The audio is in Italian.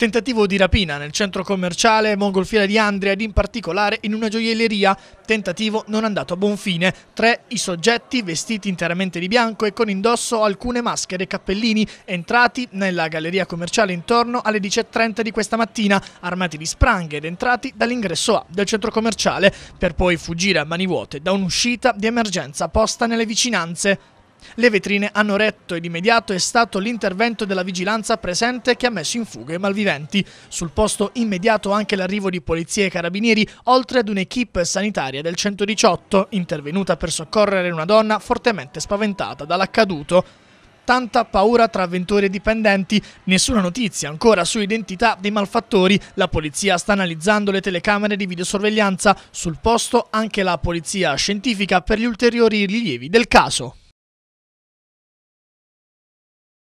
Tentativo di rapina nel centro commerciale mongolfiera di Andria ed in particolare in una gioielleria. Tentativo non andato a buon fine. Tre i soggetti vestiti interamente di bianco e con indosso alcune maschere e cappellini entrati nella galleria commerciale intorno alle 10.30 di questa mattina, armati di spranghe ed entrati dall'ingresso A del centro commerciale per poi fuggire a mani vuote da un'uscita di emergenza posta nelle vicinanze. Le vetrine hanno retto ed immediato è stato l'intervento della vigilanza presente che ha messo in fuga i malviventi. Sul posto immediato anche l'arrivo di polizia e carabinieri, oltre ad un'equipe sanitaria del 118, intervenuta per soccorrere una donna fortemente spaventata dall'accaduto tanta paura tra avventori e dipendenti, nessuna notizia ancora su identità dei malfattori, la polizia sta analizzando le telecamere di videosorveglianza, sul posto anche la polizia scientifica per gli ulteriori rilievi del caso.